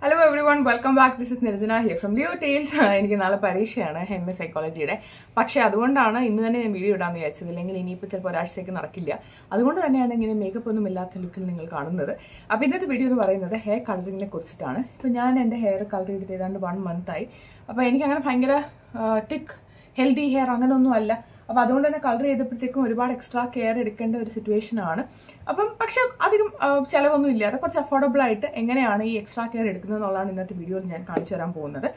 hello everyone welcome back this is Niranjana here from Leo Tales എനിക്ക് നാളെ പരീക്ഷയാണ് M A സൈക്കോളജിയുടെ പക്ഷേ അതുകൊണ്ടാണ് ഇന്ന് തന്നെ ഞാൻ വീഡിയോ ഇടാന്ന് വിചാരിച്ചത് അല്ലെങ്കിൽ ഇനിയിപ്പോൾ ചിലപ്പോൾ ഒരാഴ്ചയ്ക്ക് നടക്കില്ല അതുകൊണ്ട് തന്നെയാണ് ഇങ്ങനെ മേക്കപ്പ് ഒന്നും ഇല്ലാത്ത ലുക്കിൽ നിങ്ങൾ കാണുന്നത് അപ്പോൾ ഇന്നത്തെ വീഡിയോ എന്ന് പറയുന്നത് ഹെയർ കളറിങ്ങിനെ കുറിച്ചിട്ടാണ് ഇപ്പോൾ ഞാൻ എൻ്റെ ഹെയർ കളർ ചെയ്തിട്ട് ഏതാണ്ട് വൺ മന്ത് ആയി അപ്പോൾ എനിക്കങ്ങനെ ഭയങ്കര തിക്ക് ഹെൽത്തി ഹെയർ അങ്ങനെയൊന്നും അല്ല അപ്പോൾ അതുകൊണ്ട് തന്നെ കളർ ചെയ്തപ്പോഴത്തേക്കും ഒരുപാട് എക്സ്ട്രാ കെയർ എടുക്കേണ്ട ഒരു സിറ്റുവേഷൻ ആണ് അപ്പം പക്ഷെ അധികം ചിലവൊന്നും ഇല്ലാതെ കുറച്ച് അഫോർഡബിൾ ആയിട്ട് എങ്ങനെയാണ് ഈ എക്സ്ട്രാ കെയർ എടുക്കുന്നത് എന്നുള്ളതാണ് ഇന്നത്തെ വീഡിയോയിൽ ഞാൻ കാണിച്ചു തരാൻ പോകുന്നത്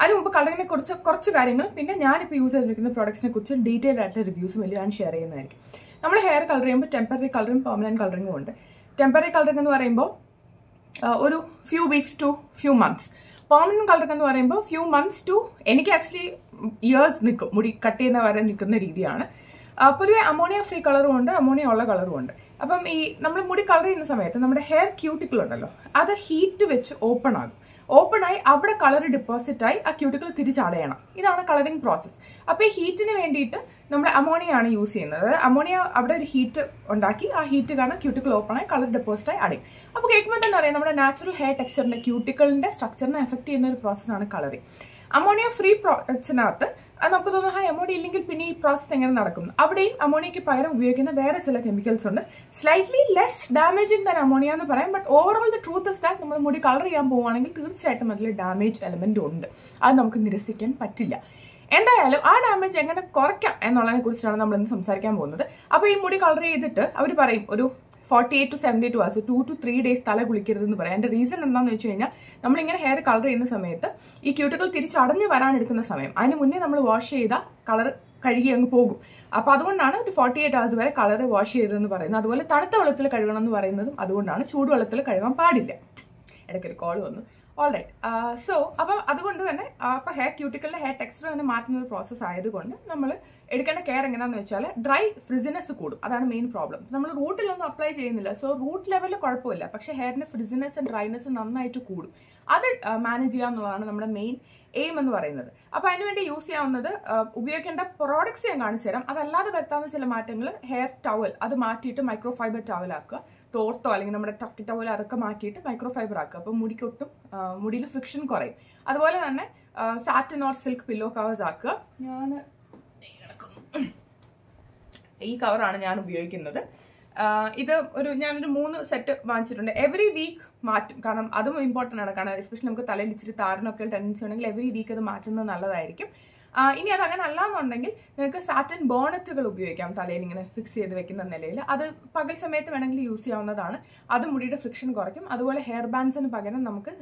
അതിന് മുമ്പ് കളറിനെ കുറിച്ച് കുറച്ച് കാര്യങ്ങൾ പിന്നെ ഞാനിപ്പോൾ യൂസ് ചെയ്തിരിക്കുന്ന പ്രോഡക്ട്സിനെ കുറിച്ച് ഡീറ്റെയിൽ ആയിട്ടുള്ള റിവ്യൂസും വലിയ ഞാൻ ഷെയർ ചെയ്യുന്നതായിരിക്കും നമ്മൾ ഹെയർ കളർ ചെയ്യുമ്പോൾ ടെമ്പററി കളറും പെർമനന്റ് കളറിങ്ങും ഉണ്ട് ടെമ്പററി കളറിംഗ് എന്ന് പറയുമ്പോൾ ഒരു few weeks to few months permanent colouring എന്ന് പറയുമ്പോൾ ഫ്യൂ മന്ത്സ് ടു എനിക്ക് ആക്ച്വലി ഇയേഴ്സ് നിൽക്കും മുടി കട്ട് ചെയ്യുന്ന വരെ നിൽക്കുന്ന രീതിയാണ് പൊതുവെ അമോണിയ ഫ്രീ കളറും ഉണ്ട് അമോണിയ ഉള്ള കളറും ഉണ്ട് അപ്പം ഈ നമ്മൾ മുടി കളർ ചെയ്യുന്ന സമയത്ത് നമ്മുടെ ഹെയർ ക്യൂട്ടിക്കിൾ ഉണ്ടല്ലോ അത് ഹീറ്റ് വെച്ച് ഓപ്പൺ ആകും ഓപ്പൺ ആയി അവിടെ കളർ ഡിപ്പോസിറ്റ് ആയി ആ ക്യൂട്ടിക്കിൾ തിരിച്ചടയണം ഇതാണ് കളറിംഗ് പ്രോസസ്സ് അപ്പോൾ ഈ ഹീറ്റിന് വേണ്ടിയിട്ട് നമ്മൾ അമോണിയ ആണ് യൂസ് ചെയ്യുന്നത് അമോണിയ അവിടെ ഒരു ഹീറ്റ് ഉണ്ടാക്കി ആ ഹീറ്റ് കാരണം ക്യൂട്ടിക്കിൾ ഓപ്പൺ ആയി കളർ ഡെപ്പോസിറ്റ് ആയി അടയും അപ്പോൾ കേൾക്കുമ്പോൾ തന്നെ അറിയാം നമ്മുടെ നാച്ചുറൽ ഹെയർ ടെക്സ്ചറിന്റെ ക്യൂട്ടിക്കിളിന്റെ സ്ട്രക്ചറിനെ എഫക്ട് ചെയ്യുന്ന ഒരു പ്രോസസ്സാണ് കളറിംഗ് അമോണിയ ഫ്രീ പ്രോഡക്ട്സിനകത്ത് നമുക്ക് തോന്നുന്നു ഹായ് അമോണിയ ഇല്ലെങ്കിൽ പിന്നെ ഈ പ്രോസസ് എങ്ങനെ നടക്കും അവിടെയും അമോണിയയ്ക്ക് പകരം ഉപയോഗിക്കുന്ന വേറെ ചില കെമിക്കൽസ് ഉണ്ട് സ്ലൈറ്റ്ലി ലെസ് ഡാമേജിങ് തന്നെ അമോണിയ എന്ന് പറയാം but overall the truth is that നമ്മൾ മുടി കളർ ചെയ്യാൻ പോവുകയാണെങ്കിൽ തീർച്ചയായിട്ടും അതിൽ ഡാമേജ് എലമെന്റ് ഉണ്ട് അത് നമുക്ക് നിരസിക്കാൻ പറ്റില്ല എന്തായാലും ആ ഡാമേജ് എങ്ങനെ കുറയ്ക്കാം എന്നുള്ളതിനെ കുറിച്ചാണ് നമ്മൾ ഇന്ന് സംസാരിക്കാൻ പോകുന്നത് അപ്പോൾ ഈ മുടി കളർ ചെയ്തിട്ട് അവർ പറയും ഒരു forty eight to seventy two hours to two three days തല കുളിക്കരുതെന്ന് പറയാം എൻ്റെ റീസൺ എന്താണെന്ന് വെച്ച് കഴിഞ്ഞാൽ നമ്മളിങ്ങനെ ഹെയർ കളർ ചെയ്യുന്ന സമയത്ത് ഈ ക്യൂട്ടിക്കൽ തിരിച്ചടഞ്ഞ് വരാനെടുക്കുന്ന സമയം അതിന് മുന്നേ നമ്മൾ വാഷ് ചെയ്ത കളർ കഴുകി അങ്ങ് പോകും അപ്പോൾ അതുകൊണ്ടാണ് ഒരു ഫോർട്ടി എയ്റ്റ് അവേഴ്സ് വരെ കളർ വാഷ് ചെയ്തതെന്ന് പറയുന്നത് അതുപോലെ തണുത്ത വെള്ളത്തിൽ കഴുകണം എന്ന് പറയുന്നതും അതുകൊണ്ടാണ് ചൂടുവെള്ളത്തിൽ കഴുകാൻ പാടില്ല ഇടയ്ക്കൊരു കോൾ വന്നു ഓൾറൈറ്റ് സോ അപ്പം അതുകൊണ്ട് തന്നെ അപ്പം ഹെയർ ക്യൂട്ടിക്കലിന്റെ ഹെയർ ടെക്സ്ചർ തന്നെ മാറ്റുന്ന ഒരു പ്രോസസ്സ് ആയതുകൊണ്ട് നമ്മൾ എടുക്കേണ്ട കെയർ എങ്ങനെയാണെന്ന് വെച്ചാൽ ഡ്രൈ ഫ്രിസിനെസ് കൂടും അതാണ് മെയിൻ പ്രോബ്ലം നമ്മൾ റൂട്ടിലൊന്നും അപ്ലൈ ചെയ്യുന്നില്ല സോ റൂട്ട് ലെവലിൽ കുഴപ്പമില്ല പക്ഷേ ഹെയറിന്റെ ഫ്രിസിനെസ് ഡ്രൈനസ് നന്നായിട്ട് കൂടും അത് മാനേജ് ചെയ്യുക എന്നുള്ളതാണ് നമ്മുടെ മെയിൻ എയിം എന്ന് പറയുന്നത് അപ്പോൾ അതിനുവേണ്ടി യൂസ് ചെയ്യാവുന്നത് ഉപയോഗിക്കേണ്ട പ്രോഡക്ട്സ് ഞാൻ കാണിച്ചു തരാം അതല്ലാതെ വരുത്താവുന്ന ചില മാറ്റങ്ങൾ ഹെയർ ടവൽ അത് മാറ്റിയിട്ട് മൈക്രോ ഫൈബർ ടവൽ ആക്കുക തോർത്തോ അല്ലെങ്കിൽ നമ്മുടെ തക്കിട്ട പോലെ അതൊക്കെ മാറ്റിയിട്ട് മൈക്രോ ഫൈബർ ആക്കുക അപ്പോൾ മുടിക്കൊട്ടും മുടിയിൽ ഫ്രിക്ഷൻ കുറയും അതുപോലെ തന്നെ satin or silk pillow covers ആക്കുക ഞാൻ ഈ കവറാണ് ഞാൻ ഉപയോഗിക്കുന്നത് ഇത് ഒരു ഞാനൊരു മൂന്ന് സെറ്റ് വാങ്ങിച്ചിട്ടുണ്ട് എവറി വീക്ക് മാറ്റും കാരണം അതും ഇമ്പോർട്ടൻ്റ് ആണ് കാരണം എസ്പെഷ്യലി നമുക്ക് തലയിൽ ഇച്ചിരി താരനൊക്കെ ടെൻഡൻസി ഉണ്ടെങ്കിൽ എവറി വീക്ക് അത് മാറ്റുന്നത് നല്ലതായിരിക്കും ഇനി അത് അങ്ങനെ അല്ലാന്നുണ്ടെങ്കിൽ നിങ്ങൾക്ക് സാറ്റൻ ബോണറ്റുകൾ ഉപയോഗിക്കാം തലയിൽ ഇങ്ങനെ ഫിക്സ് ചെയ്ത് വെക്കുന്ന നിലയിൽ അത് പകൽ സമയത്ത് വേണമെങ്കിൽ യൂസ് ചെയ്യാവുന്നതാണ് അത് മുടിയുടെ ഫ്രിക്ഷൻ കുറയ്ക്കും അതുപോലെ ഹെയർ ബാൻഡ്സിന് പകരം നമുക്ക്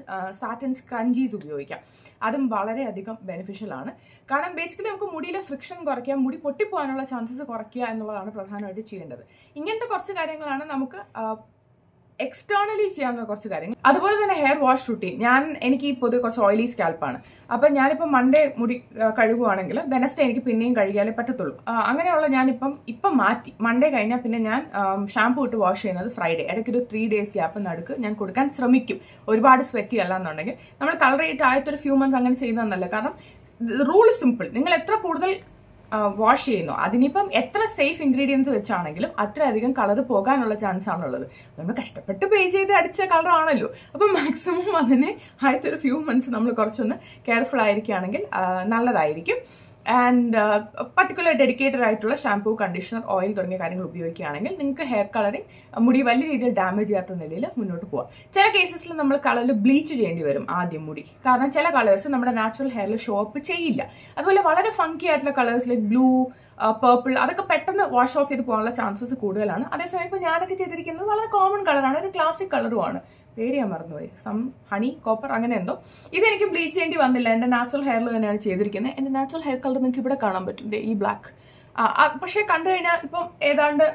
സാറ്റൻ സ്ക്രഞ്ചീസ് ഉപയോഗിക്കാം അതും വളരെയധികം ബെനിഫിഷ്യൽ ആണ് കാരണം ബേസിക്കലി നമുക്ക് മുടിയിലെ ഫ്രിക്ഷൻ കുറയ്ക്കുക മുടി പൊട്ടിപ്പോകാനുള്ള ചാൻസസ് കുറയ്ക്കുക എന്നുള്ളതാണ് പ്രധാനമായിട്ട് ചെയ്യേണ്ടത് ഇങ്ങനത്തെ കുറച്ച് കാര്യങ്ങളാണ് നമുക്ക് എക്സ്റ്റേണലി ചെയ്യാവുന്ന കുറച്ച് കാര്യങ്ങൾ അതുപോലെ തന്നെ ഹെയർ വാഷ് റുട്ടീൻ ഞാൻ എനിക്ക് പൊതുവെ കുറച്ച് ഓയിലി സ്കാൽപ്പാണ് അപ്പം ഞാനിപ്പോൾ മൺഡേ മുടി കഴുകുവാണെങ്കിൽ വെനസ്ഡേ എനിക്ക് പിന്നെയും കഴുകിയാലേ പറ്റത്തുള്ളൂ അങ്ങനെയുള്ള ഞാനിപ്പം ഇപ്പം മാറ്റി മൺഡേ കഴിഞ്ഞാൽ പിന്നെ ഞാൻ ഷാംപൂ ഇട്ട് വാഷ് ചെയ്യുന്നത് ഫ്രൈഡേ ഇടയ്ക്ക് ഒരു ത്രീ ഡേയ്സ് ഗ്യാപ്പ് നടുക്ക് ഞാൻ കൊടുക്കാൻ ശ്രമിക്കും ഒരുപാട് സ്വെറ്റി അല്ല എന്നുണ്ടെങ്കിൽ നമ്മൾ കളർ ചെയ്തിട്ട് ആദ്യത്തെ ഒരു ഫ്യൂ മന്ത്സ് അങ്ങനെ ചെയ്യുന്നതെന്നല്ല കാരണം റൂൾ സിമ്പിൾ നിങ്ങൾ എത്ര കൂടുതൽ വാഷ് ചെയ്യുന്നു അതിനിപ്പം എത്ര സേഫ് ഇൻഗ്രീഡിയൻസ് വെച്ചാണെങ്കിലും അത്രയധികം കളർ പോകാനുള്ള ചാൻസ് ആണുള്ളത് നമ്മൾ കഷ്ടപ്പെട്ട് പേ ചെയ്ത് അടിച്ച കളറാണല്ലോ അപ്പം മാക്സിമം അതിനെ ആദ്യത്തെ ഒരു ഫ്യൂ മന്ത്സ് നമ്മൾ കുറച്ചൊന്ന് കെയർഫുൾ ആയിരിക്കുകയാണെങ്കിൽ നല്ലതായിരിക്കും ആൻഡ് പർട്ടിക്കുലർ ഡെഡിക്കേറ്റഡ് ആയിട്ടുള്ള ഷാംപൂ കണ്ടീഷണർ ഓയിൽ തുടങ്ങിയ കാര്യങ്ങൾ ഉപയോഗിക്കുകയാണെങ്കിൽ നിങ്ങൾക്ക് ഹെയർ കളറിങ് മുടി വലിയ രീതിയിൽ ഡാമേജ് ചെയ്യാത്ത നിലയിൽ മുന്നോട്ട് പോവാം ചില കേസസിൽ നമ്മൾ കളറിൽ ബ്ലീച്ച് ചെയ്യേണ്ടി വരും ആദ്യം മുടി കാരണം ചില കളേഴ്സ് നമ്മുടെ നാച്ചുറൽ ഹെയറിൽ ഷോ അപ്പ് ചെയ്യില്ല അതുപോലെ വളരെ ഫങ്കി ആയിട്ടുള്ള കളേഴ്സ് ലൈക്ക് ബ്ലൂ പേർപ്പിൾ അതൊക്കെ പെട്ടെന്ന് വാഷ് ഓഫ് ചെയ്ത് പോകാനുള്ള ചാൻസസ് കൂടുതലാണ് അതേസമയം ഇപ്പോൾ ഞാനൊക്കെ ചെയ്തിരിക്കുന്നത് വളരെ കോമൺ കളറാണ് ഒരു ക്ലാസിക് കളറുമാണ് പേര് ഞാൻ മറന്നുപോയി സം ഹണി കോപ്പർ അങ്ങനെ എന്തോ ഇതെനിക്ക് ബ്ലീച്ച് ചെയ്യേണ്ടി വന്നില്ല എന്റെ നാച്ചുറൽ ഹെയറിൽ തന്നെയാണ് ചെയ്തിരിക്കുന്നത് എന്റെ നാച്ചുറൽ ഹെയർ കളർ നിങ്ങൾക്ക് ഇവിടെ കാണാൻ പറ്റും ഈ ബ്ലാക്ക് പക്ഷെ കണ്ടു കഴിഞ്ഞാൽ ഇപ്പം ഏതാണ്ട്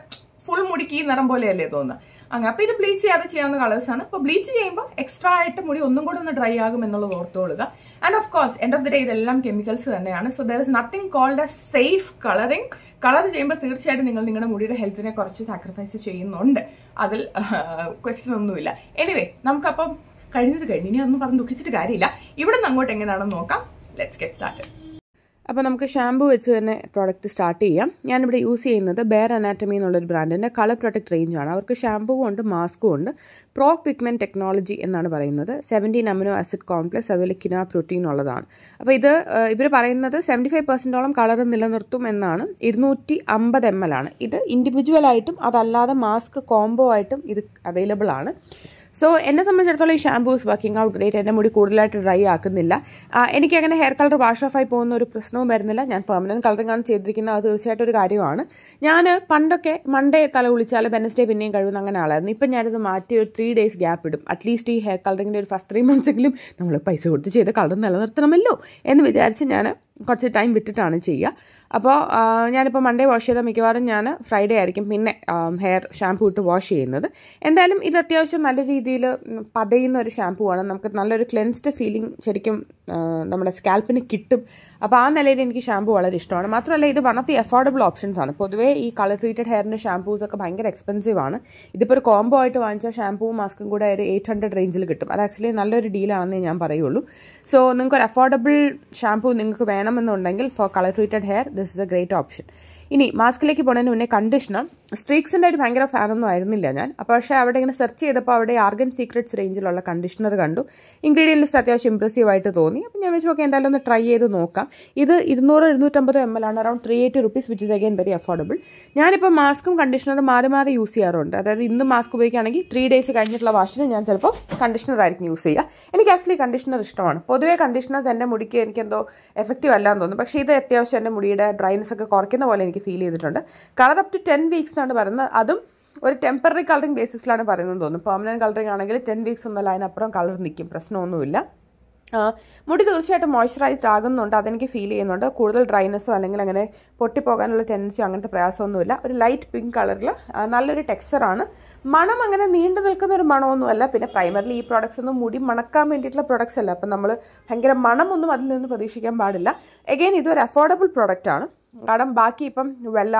ഫുൾ മുടിക്ക് ഈ നിറം പോലെയല്ലേ തോന്നുന്നത് അങ്ങനെ അപ്പൊ ഇത് ബ്ലീച്ച് ചെയ്യാതെ ചെയ്യാവുന്ന കളേഴ്സാണ് അപ്പൊ ബ്ലീച്ച് ചെയ്യുമ്പോൾ എക്സ്ട്രാ ആയിട്ട് മുടി ഒന്നും കൂടെ ഒന്ന് ഡ്രൈ ആകും എന്നുള്ളത് ഓർത്തുകൊള്ളുക and of course end of the day ഇതെല്ലാം കെമിക്കൽസ് തന്നെയാണ് so there is nothing called a safe colouring colour ചെയ്യുമ്പോൾ തീർച്ചയായിട്ടും നിങ്ങൾ നിങ്ങളുടെ മുടിയുടെ ഹെൽത്തിനെ കുറച്ച് സാക്രിഫൈസ് ചെയ്യുന്നുണ്ട് അതിൽ ക്വസ്റ്റ്യൻ ഒന്നുമില്ല എനിവേ നമുക്കപ്പം കഴിഞ്ഞത് കഴിഞ്ഞു ഇനി ഒന്നും പറഞ്ഞ് ദുഃഖിച്ചിട്ട് കാര്യമില്ല ഇവിടെ നിന്ന് അങ്ങോട്ട് എങ്ങനെയാണെന്ന് നോക്കാം ലെറ്റ്സ് ഗെറ്റ് സ്റ്റാർട്ട് അപ്പോൾ നമുക്ക് ഷാമ്പു വെച്ച് തന്നെ പ്രോഡക്റ്റ് സ്റ്റാർട്ട് ചെയ്യാം ഞാനിവിടെ യൂസ് ചെയ്യുന്നത് ബെയർ അനാറ്റമി എന്നുള്ളൊരു ബ്രാൻഡിൻ്റെ കളർ പ്രൊഡക്റ്റ് റേഞ്ചാണ് അവർക്ക് ഷാമ്പുവും ഉണ്ട് മാസ്കും ഉണ്ട് പ്രോ പിഗ്മെൻറ്റ് ടെക്നോളജി എന്നാണ് പറയുന്നത് സെവൻറ്റീൻ അമിനോ ആസിഡ് കോംപ്ലക്സ് അതുപോലെ കിനാ പ്രോട്ടീൻ ഉള്ളതാണ് അപ്പോൾ ഇത് ഇവർ പറയുന്നത് സെവൻറ്റി ഫൈവ് പെർസെൻറ്റോളം കളർ നിലനിർത്തും എന്നാണ് ഇരുന്നൂറ്റി അമ്പത് എം എൽ ആണ് ഇത് ഇൻഡിവിജ്വലായിട്ടും അതല്ലാതെ മാസ്ക് കോംബോ ആയിട്ടും ഇത് അവൈലബിൾ ആണ് സോ എന്നെ സംബന്ധിച്ചിടത്തോളം ഈ ഇസ് വർക്കിംഗ് ഔട്ട് ഗ്രേറ്റ് എൻ്റെ മുടി കൂടുതലായിട്ട് ഡ്രൈ ആക്കുന്നില്ല എനിക്ക് അങ്ങനെ ഹെയർ കളർ വാഷ് ഓഫായി പോകുന്ന ഒരു പ്രശ്നവും വരുന്നില്ല ഞാൻ പെർമനൻറ്റ് കളറിംഗ് ആണ് ചെയ്തിരിക്കുന്നത് അത് തീർച്ചയായിട്ടും ഒരു കാര്യമാണ് ഞാൻ പണ്ടൊക്കെ മൺഡേ തല കുളിച്ചാൽ വെനസ്ഡേ പിന്നെയും കഴിവുന്ന അങ്ങനെ ആളായിരുന്നു ഇപ്പം ഞാനിത് മാറ്റി ഒരു ത്രീ ഡേയ്സ് ഗ്യാപ്പ് ഇടും അറ്റ്ലീസ്റ്റ് ഈ ഹെയർ കളറിങ്ങിൻ്റെ ഒരു ഫസ്റ്റ് ത്രീ മന്ത്സെങ്കിലും നമ്മൾ പൈസ കൊടുത്ത് ചെയ്ത കളർ നിലനിർത്തണമല്ലോ എന്ന് വിചാരിച്ച് ഞാൻ കുറച്ച് ടൈം വിട്ടിട്ടാണ് ചെയ്യുക അപ്പോൾ ഞാനിപ്പോൾ മൺഡേ വാഷ് ചെയ്താൽ മിക്കവാറും ഞാൻ ഫ്രൈഡേ ആയിരിക്കും പിന്നെ ഹെയർ ഷാംപൂ ഇട്ട് വാഷ് ചെയ്യുന്നത് എന്തായാലും ഇത് അത്യാവശ്യം നല്ല രീതിയിൽ പതയുന്ന ഒരു ഷാംപൂ ആണ് നമുക്ക് നല്ലൊരു ക്ലെൻസ്ഡ് ഫീലിംഗ് ശരിക്കും നമ്മുടെ സ്കാൽപ്പിന് കിട്ടും അപ്പോൾ ആ നിലയിൽ എനിക്ക് ഷാംപൂ വളരെ ഇഷ്ടമാണ് മാത്രമല്ല ഇത് one of the affordable options ആണ് പൊതുവേ ഈ കളർ ട്രീറ്റഡ് ഹെയറിൻ്റെ ഷാംപൂസ് ഒക്കെ ഭയങ്കര എക്സ്പെൻസീവ് ആണ് ഇതിപ്പോൾ ഒരു കോംബോ ആയിട്ട് വാങ്ങിച്ച ഷാംപൂവും മാസ്കും കൂടെ ഒരു എയ്റ്റ് ഹൺഡ്രഡ് റേഞ്ചിൽ കിട്ടും അത് ആക്ച്വലി നല്ലൊരു ഡീലാണെന്നേ ഞാൻ പറയുള്ളൂ സോ നിങ്ങൾക്ക് ഒരു അഫോർഡബിൾ ഷാംപൂ നിങ്ങൾക്ക് വേണം വേണമെന്നുണ്ടെങ്കിൽ for colour treated hair this is a great option ഇനി മാസ്കിലേക്ക് പോണതിന് മുന്നേ കണ്ടീഷണർ സ്ട്രീക്സിൻ്റെ ഒരു ഭയങ്കര ഫാനൊന്നും ആയിരുന്നില്ല ഞാൻ അപ്പോൾ പക്ഷേ അവിടെ ഇങ്ങനെ സെർച്ച് ചെയ്തപ്പോൾ അവിടെ ആർഗൻ സീക്രട്സ് റേഞ്ചിലുള്ള കണ്ടീഷണർ കണ്ടു ഇൻഗ്രീഡിയൻ്റ് ലിസ്റ്റ് അത്യാവശ്യം ആയിട്ട് തോന്നി അപ്പോൾ ഞാൻ വെച്ച് നോക്കി എന്തായാലും ഒന്ന് ട്രൈ ചെയ്ത് നോക്കാം ഇത് ഇരുന്നൂറ് ഇരുന്നൂറ്റമ്പത് എം എൽ ആണ് around three eight rupees which is again very affordable ഞാനിപ്പോൾ മാസ്കും കണ്ടീഷണറും മാറി മാറി യൂസ് ചെയ്യാറുണ്ട് അതായത് ഇന്ന് മാസ്ക് ഉപയോഗിക്കുകയാണെങ്കിൽ ത്രീ ഡേയ്സ് കഴിഞ്ഞിട്ടുള്ള വാഷിന് ഞാൻ ചിലപ്പോൾ കണ്ടീഷണർ ആയിരിക്കും യൂസ് ചെയ്യുക എനിക്ക് ആക്ച്വലി കണ്ടീഷണർ ഇഷ്ടമാണ് പൊതുവേ കണ്ടീഷണേഴ്സ് എൻ്റെ മുടിക്ക് എനിക്കെന്തോ എഫക്റ്റീവ് അല്ലാന്ന് തോന്നുന്നു പക്ഷേ ഇത് അത്യാവശ്യം എൻ്റെ മുടിയുടെ ഡ്രൈനസ് ഒക്കെ കുറയ്ക്കുന്ന പോലെ എനിക്ക് ഫീൽ ചെയ്തിട്ടുണ്ട് colour up to ten weeks എന്നാണ് പറയുന്നത് അതും ഒരു ടെമ്പററി കളറിങ് ബേസിസിലാണ് പറയുന്നത് തോന്നുന്നു പെർമനൻറ്റ് കളറിങ് ആണെങ്കിൽ ടെൻ വീക്സ് ഒന്നല്ല അതിനപ്പുറം കളർ നിൽക്കും പ്രശ്നമൊന്നുമില്ല മുടി തീർച്ചയായിട്ടും മോയ്സ്ചറൈസ്ഡ് ആകുന്നുണ്ട് അതെനിക്ക് ഫീൽ ചെയ്യുന്നുണ്ട് കൂടുതൽ ഡ്രൈനെസ്സോ അല്ലെങ്കിൽ അങ്ങനെ പൊട്ടിപ്പോകാനുള്ള ടെൻഡൻസിയോ അങ്ങനത്തെ പ്രയാസമൊന്നുമില്ല ഒരു ലൈറ്റ് പിങ്ക് കളറിൽ നല്ലൊരു ടെക്സ്ചറാണ് മണം അങ്ങനെ നീണ്ടു നിൽക്കുന്ന ഒരു മണമൊന്നുമല്ല പിന്നെ പ്രൈമറിലി ഈ പ്രോഡക്റ്റ്സ് ഒന്നും മുടി മണക്കാൻ വേണ്ടിയിട്ടുള്ള പ്രോഡക്റ്റ്സ് അല്ല അപ്പം നമ്മൾ ഭയങ്കര മണമൊന്നും അതിൽ നിന്ന് പ്രതീക്ഷിക്കാൻ പാടില്ല എഗെയിൻ ഇതൊരു അഫോർഡബിൾ പ്രോഡക്റ്റ് ആണ് കാരണം ബാക്കി ഇപ്പം വെല്ല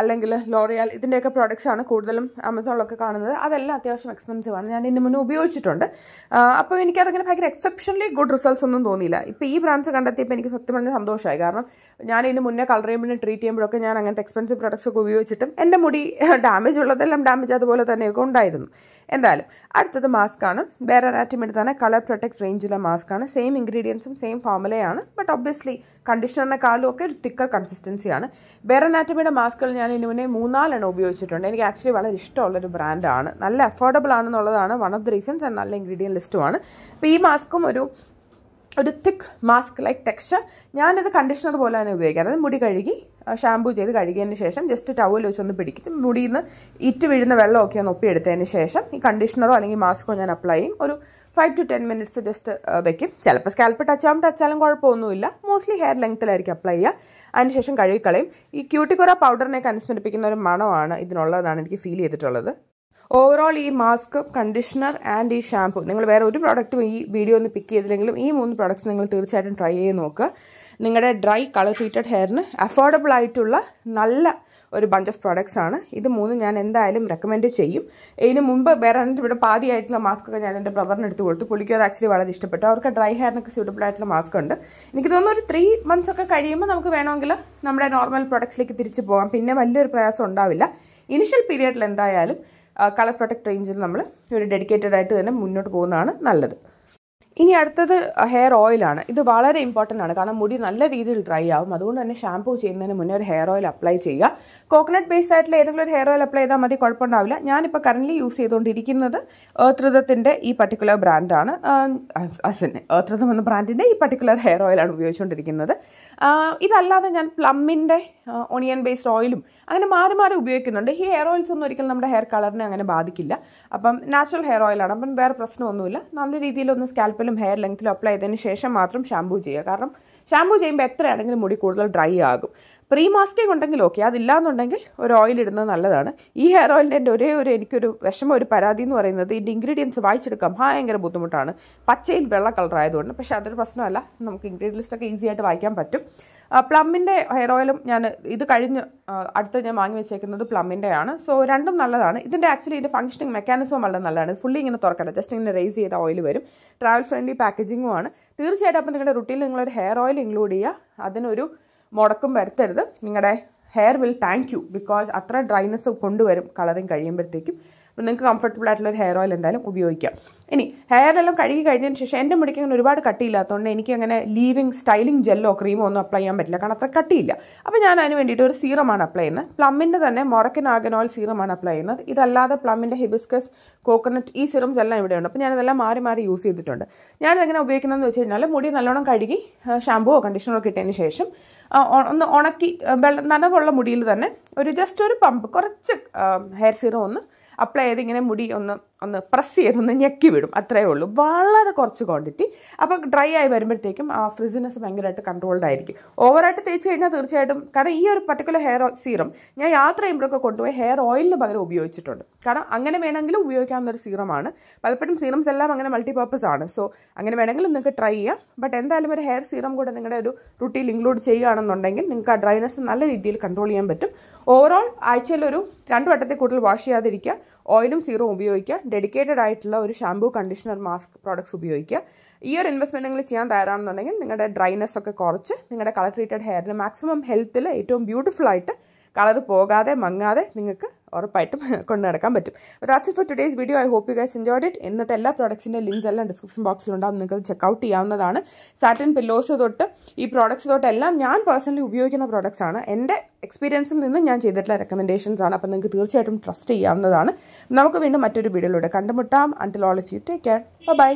അല്ലെങ്കിൽ ലോറിയാൽ ഇതിൻ്റെയൊക്കെ പ്രോഡക്റ്റ്സ് ആണ് കൂടുതലും ആമസോണിലൊക്കെ കാണുന്നത് അതെല്ലാം അത്യാവശ്യം എക്സ്പെൻസീവ് ആണ് ഞാൻ ഇതിന് മുന്നേ ഉപയോഗിച്ചിട്ടുണ്ട് അപ്പോൾ എനിക്കതങ്ങനെ ഭയങ്കര എക്സെപ്ഷനലി ഗുഡ് റിസൾട്ട്സ് ഒന്നും തോന്നിയില്ല ഇപ്പോൾ ഈ ബ്രാൻഡ്സ് കണ്ടെത്തിയപ്പോൾ എനിക്ക് സത്യം പറഞ്ഞ സന്തോഷമായി കാരണം ഞാൻ ഇതിന് മുന്നേ കളർ ചെയ്യുമ്പോൾ ട്രീറ്റ് ചെയ്യുമ്പോഴൊക്കെ ഞാൻ അങ്ങനത്തെ എക്സ്പെൻസീവ് പ്രൊഡക്ട്സ് ഒക്കെ ഉപയോഗിച്ചിട്ടും എൻ്റെ മുടി ഡാമേജ് ഉള്ളതെല്ലാം ഡാമേജ് അതുപോലെ തന്നെയൊക്കെ ഉണ്ടായിരുന്നു എന്തായാലും അടുത്തത് മാസ്കാണ് ബേർ അനാറ്റിം എടുത്താണ് കളർ പ്രൊട്ടക്ട് റേഞ്ചിലെ മാസ്കാണ് സെയിം ഇൻഗ്രീഡിയൻസും സെയിം ഫോമുലയാണ് ബട്ട് ഒബ്വിയസ്ലി കണ്ടീഷണറിനെക്കാളും ഒക്കെ ഒരു തിക്കർ കൺസിസ്റ്റൻസിയാണ് വേറെ അനാറ്റമിയുടെ മാസ്കുകൾ ഞാൻ ഇതിന് മുന്നേ മൂന്നാലെണ്ണം ഉപയോഗിച്ചിട്ടുണ്ട് എനിക്ക് ആക്ച്വലി വളരെ ഇഷ്ടമുള്ളൊരു ബ്രാൻഡാണ് നല്ല അഫോർഡബിൾ ആണെന്നുള്ളതാണ് one of the reasons and നല്ല ഇൻഗ്രീഡിയൻ ലിസ്റ്റുമാണ് അപ്പോൾ ഈ മാസ്കും ഒരു ഒരു തിക്ക് മാസ്ക് ലൈക്ക് ടെക്സ്ചർ ഞാനത് കണ്ടീഷണർ പോലെ തന്നെ ഉപയോഗിക്കാം അതായത് മുടി കഴുകി ഷാമ്പൂ ചെയ്ത് കഴുകിയതിന് ശേഷം ജസ്റ്റ് ടവൽ വെച്ചൊന്ന് പിടിക്കും മുടിയിൽ നിന്ന് ഇറ്റ് വീഴുന്ന വെള്ളമൊക്കെ ഒന്ന് ഒപ്പിയെടുത്തതിന് ശേഷം ഈ കണ്ടീഷണറോ അല്ലെങ്കിൽ മാസ്കോ ഞാൻ അപ്ലൈ ചെയ്യും ഒരു five to ten minutes just വെക്കും ചിലപ്പോൾ സ്കാൽപ്പ് ടച്ച് ആകും ടച്ചാലും കുഴപ്പമൊന്നുമില്ല മോസ്റ്റ്ലി ഹെയർ ലെങ്ത്തിലായിരിക്കും അപ്ലൈ ചെയ്യുക ശേഷം കഴുകിക്കളയും ഈ ക്യൂട്ടിക്കുറ പൗഡറിനെയൊക്കെ അനുസ്മരിപ്പിക്കുന്ന ഒരു മണമാണ് ഇതിനുള്ളതാണ് എനിക്ക് ഫീൽ ചെയ്തിട്ടുള്ളത് ഓവറോൾ ഈ മാസ്ക് കണ്ടീഷണർ ആൻഡ് ഈ ഷാംപൂ നിങ്ങൾ വേറെ ഒരു പ്രോഡക്റ്റും ഈ വീഡിയോ ഒന്ന് പിക്ക് ചെയ്തില്ലെങ്കിലും ഈ മൂന്ന് പ്രോഡക്റ്റ്സ് നിങ്ങൾ തീർച്ചയായിട്ടും ട്രൈ ചെയ്ത് നോക്കുക നിങ്ങളുടെ ഡ്രൈ കളർ ഫീറ്റഡ് ഹെയറിന് അഫോർഡബിൾ ആയിട്ടുള്ള നല്ല ഒരു ബഞ്ച് ഓഫ് പ്രോഡക്റ്റ്സ് ആണ് ഇത് മൂന്നും ഞാൻ എന്തായാലും റെക്കമെൻഡ് ചെയ്യും ഇതിന് മുമ്പ് വേറെ ഇവിടെ പാതിയായിട്ടുള്ള മാസ്ക് ഒക്കെ ഞാൻ എൻ്റെ ബ്രദറിന് എടുത്ത് കൊടുത്തു പുള്ളിക്കും അത് ആക്ച്വലി വളരെ ഇഷ്ടപ്പെട്ടു അവർക്ക് ഡ്രൈ ഹെയറിനൊക്കെ സ്യൂട്ടബിൾ ആയിട്ടുള്ള മാസ്ക് ഉണ്ട് എനിക്ക് തോന്നുന്നു ഒരു ത്രീ മന്ത്സ് ഒക്കെ കഴിയുമ്പോൾ നമുക്ക് വേണമെങ്കിൽ നമ്മുടെ നോർമൽ പ്രൊഡക്ട്സിലേക്ക് തിരിച്ചു പോകാം പിന്നെ വലിയൊരു പ്രയാസം ഉണ്ടാവില്ല ഇനിഷ്യൽ പീരിയഡിൽ എന്തായാലും കളർ പ്രൊട്ടക്റ്റ് റേഞ്ചിൽ നമ്മൾ ഒരു ഡെഡിക്കേറ്റഡ് ആയിട്ട് തന്നെ മുന്നോട്ട് പോകുന്നതാണ് നല്ലത് ഇനി അടുത്തത് ഹെയർ ഓയിലാണ് ഇത് വളരെ ഇമ്പോർട്ടൻ്റ് ആണ് കാരണം മുടി നല്ല രീതിയിൽ ഡ്രൈ ആവും അതുകൊണ്ട് തന്നെ ഷാംപൂ ചെയ്യുന്നതിന് മുന്നേ ഒരു ഹെയർ ഓയിൽ അപ്ലൈ ചെയ്യുക കോക്കനട്ട് ബേസ്ഡ് ആയിട്ടുള്ള ഏതെങ്കിലും ഒരു ഹെയർ ഓയിൽ അപ്ലൈ ചെയ്താൽ മതി കുഴപ്പമുണ്ടാവില്ല ഞാനിപ്പോൾ കറൻ്റ് യൂസ് ചെയ്തുകൊണ്ടിരിക്കുന്നത് ഏർത്രിതത്തിൻ്റെ ഈ പർട്ടിക്കുലർ ബ്രാൻഡാണ് അസിന് ഏർത്രിതം എന്ന ബ്രാൻഡിൻ്റെ ഈ പർട്ടിക്കുലർ ഹെയർ ഓയിലാണ് ഉപയോഗിച്ചുകൊണ്ടിരിക്കുന്നത് ഇതല്ലാതെ ഞാൻ പ്ലമ്മിൻ്റെ ഓണിയൻ ബേസ്ഡ് ഓയിലും അങ്ങനെ മാറി മാറി ഉപയോഗിക്കുന്നുണ്ട് ഈ ഹെയർ ഓയിൽസ് ഒന്നും ഒരിക്കലും നമ്മുടെ ഹെയർ കളറിനെ അങ്ങനെ ബാധിക്കില്ല അപ്പം നാച്ചുറൽ ഹെയർ ഓയിലാണ് അപ്പം വേറെ പ്രശ്നമൊന്നുമില്ല നല്ല രീതിയിലൊന്ന് സ്കാൽപ്പിലും ഹെയർ ലെങ്ത്തിലും അപ്ലൈ ചെയ്തതിന് ശേഷം മാത്രം ഷാമ്പൂ ചെയ്യുക കാരണം ഷാമ്പൂ ചെയ്യുമ്പോൾ എത്രയാണെങ്കിലും മുടി കൂടുതൽ ഡ്രൈ ആകും പ്രീ മാസ്കിങ് ഉണ്ടെങ്കിൽ ഓക്കെ അതില്ലാന്നുണ്ടെങ്കിൽ ഒരു ഓയിൽ ഇടുന്നത് നല്ലതാണ് ഈ ഹെയർ ഓയിലിൻ്റെ എൻ്റെ ഒരേ ഒരു എനിക്കൊരു വിഷമ ഒരു പരാതി എന്ന് പറയുന്നത് ഇതിൻ്റെ ഇൻഗ്രീഡിയൻസ് വായിച്ചെടുക്കാൻ ഭയങ്കര ബുദ്ധിമുട്ടാണ് പച്ചയിൽ വെള്ള കളറായതുകൊണ്ട് പക്ഷേ അതൊരു പ്രശ്നമല്ല നമുക്ക് ഇൻഗ്രീഡിയൻസ് ഒക്കെ ഈസി ആയിട്ട് വായിക്കാൻ പറ്റും പ്ലമ്മിൻ്റെ ഹെയർ ഓയിലും ഞാൻ ഇത് കഴിഞ്ഞ് അടുത്ത് ഞാൻ വാങ്ങി വെച്ചേക്കുന്നത് പ്ലമ്മിൻ്റെ ആണ് സോ രണ്ടും നല്ലതാണ് ഇതിൻ്റെ ആക്ച്വലി ഇതിൻ്റെ ഫംഗ്ഷനിങ് മെക്കാനിസം വളരെ നല്ലതാണ് ഫുള്ളി ഇങ്ങനെ തുറക്കണ്ട ജസ്റ്റ് ഇങ്ങനെ റേസ് ചെയ്ത ഓയിൽ വരും ട്രാവൽ ഫ്രണ്ട്ലി ആണ് തീർച്ചയായിട്ടും അപ്പോൾ നിങ്ങളുടെ റുട്ടീൻ നിങ്ങളൊരു ഹെയർ ഓയിൽ ഇൻക്ലൂഡ് ചെയ്യുക അതിനൊരു മുടക്കം വരുത്തരുത് നിങ്ങളുടെ hair will thank you because അത്ര ഡ്രൈനെസ് കൊണ്ടുവരും കളറിങ് കഴിയുമ്പോഴത്തേക്കും അപ്പം നിങ്ങൾക്ക് കംഫർട്ടബിൾ ആയിട്ടുള്ള ഒരു ഹെയർ ഓയിൽ എന്തായാലും ഉപയോഗിക്കാം ഇനി ഹെയറെല്ലാം കഴുകി കഴിഞ്ഞതിന് ശേഷം എൻ്റെ മുടിക്ക് അങ്ങനെ ഒരുപാട് കട്ടിയില്ലാത്തതുകൊണ്ട് എനിക്ക് അങ്ങനെ ലീവിങ് സ്റ്റൈലിംഗ് ജെല്ലോ ക്രീമോ ഒന്നും അപ്ലൈ ചെയ്യാൻ പറ്റില്ല കാരണം അത്ര കട്ടിയില്ല അപ്പോൾ ഞാൻ അതിന് വേണ്ടിയിട്ട് ഒരു സീറമാണ് അപ്ലൈ ചെയ്യുന്നത് പ്ലമ്മിൻ്റെ തന്നെ മൊറക്കൻ ആഗനോൾ സീറമാണ് അപ്ലൈ ചെയ്യുന്നത് ഇതല്ലാതെ പ്ലമ്മിൻ്റെ ഹിബിസ്കസ് കോക്കനട്ട് ഈ സിറംസ് എല്ലാം ഇവിടെ ഉണ്ട് അപ്പോൾ ഞാനിതെല്ലാം മാറി മാറി യൂസ് ചെയ്തിട്ടുണ്ട് ഞാനിതെങ്ങനെ ഉപയോഗിക്കുന്നതെന്ന് വെച്ച് കഴിഞ്ഞാൽ മുടി നല്ലോണം കഴുകി ഷാമ്പുവോ കണ്ടീഷണറോ കിട്ടിയതിന് ശേഷം ഒന്ന് ഉണക്കി വെള്ളം നനവുള്ള മുടിയിൽ തന്നെ ഒരു ജസ്റ്റ് ഒരു പമ്പ് കുറച്ച് ഹെയർ സീറം ഒന്ന് അപ്ലൈ ചെയ്ത് ഇങ്ങനെ മുടി ഒന്ന് ഒന്ന് പ്രസ് ചെയ്തൊന്ന് ഞെക്കി വിടും അത്രയേ ഉള്ളൂ വളരെ കുറച്ച് ക്വാണ്ടിറ്റി അപ്പോൾ ഡ്രൈ ആയി വരുമ്പോഴത്തേക്കും ആ ഫ്രിസിനെസ് ഭയങ്കരമായിട്ട് കൺട്രോൾഡ് ആയിരിക്കും ഓവറായിട്ട് തേച്ച് കഴിഞ്ഞാൽ തീർച്ചയായിട്ടും കാരണം ഈ ഒരു പർട്ടിക്കുലർ ഹെയർ സീറം ഞാൻ യാത്ര ചെയ്യുമ്പോഴൊക്കെ കൊണ്ടുപോയി ഹെയർ ഓയിലിന് പകരം ഉപയോഗിച്ചിട്ടുണ്ട് കാരണം അങ്ങനെ വേണമെങ്കിലും ഉപയോഗിക്കാവുന്ന ഒരു സീറമാണ് പലപ്പോഴും സീറംസ് എല്ലാം അങ്ങനെ മൾട്ടി പർപ്പസ് ആണ് സോ അങ്ങനെ വേണമെങ്കിലും നിങ്ങൾക്ക് ട്രൈ ചെയ്യാം ബട്ട് എന്തായാലും ഒരു ഹെയർ സീറം കൂടെ നിങ്ങളുടെ ഒരു റുട്ടീൻ ഇൻക്ലൂഡ് ചെയ്യുകയാണെന്നുണ്ടെങ്കിൽ നിങ്ങൾക്ക് ആ ഡ്രൈനെസ് നല്ല രീതിയിൽ കൺട്രോൾ ചെയ്യാൻ പറ്റും ഓവറോൾ ആഴ്ചയിൽ ഒരു രണ്ട് വട്ടത്തിൽ കൂടുതൽ വാഷ് ചെയ്യാതിരിക്കുക ഓയിലും സീറോ ഉപയോഗിക്കുക ഡെഡിക്കേറ്റഡ് ആയിട്ടുള്ള ഒരു ഷാംപൂ കണ്ടീഷണർ മാസ്ക് പ്രോഡക്ട്സ് ഉപയോഗിക്കുക ഈ ഒരു ഇൻവെസ്റ്റ്മെൻറ്റ് നിങ്ങൾ ചെയ്യാൻ തയ്യാറാണെന്നുണ്ടെങ്കിൽ നിങ്ങളുടെ ഡ്രൈനെസ് ഒക്കെ കുറച്ച് നിങ്ങളുടെ കളർ ട്രീറ്റഡ് ഹെയറിന് മാക്സിമം ഹെൽത്തിൽ ഏറ്റവും ബ്യൂട്ടിഫുൾ ആയിട്ട് കളർ പോകാതെ മങ്ങാതെ നിങ്ങൾക്ക് ഉറപ്പായിട്ടും കൊണ്ടു നടക്കാൻ പറ്റും that's it for today's video I hope you guys enjoyed it ഇന്നത്തെ എല്ലാ പ്രോഡക്ട്സിൻ്റെ ലിങ്ക്സ് എല്ലാം ഡിസ്ക്രിപ്ഷൻ ബോക്സിലുണ്ടാവും നിങ്ങൾക്ക് ചെക്കൗട്ട് ചെയ്യാവുന്നതാണ് സാറ്റൻ പില്ലോസ് തൊട്ട് ഈ പ്രോഡക്ട്സ് എല്ലാം ഞാൻ പേഴ്സണലി ഉപയോഗിക്കുന്ന പ്രോഡക്ട്സ് ആണ് എൻ്റെ എക്സ്പീരിയൻസിൽ നിന്നും ഞാൻ ചെയ്തിട്ടുള്ള റെക്കമെൻഡേഷൻസ് ആണ് അപ്പോൾ നിങ്ങൾക്ക് തീർച്ചയായിട്ടും ട്രസ്റ്റ് ചെയ്യാവുന്നതാണ് നമുക്ക് വീണ്ടും മറ്റൊരു വീഡിയോയിലൂടെ കണ്ടുമുട്ടാം until all if you take care by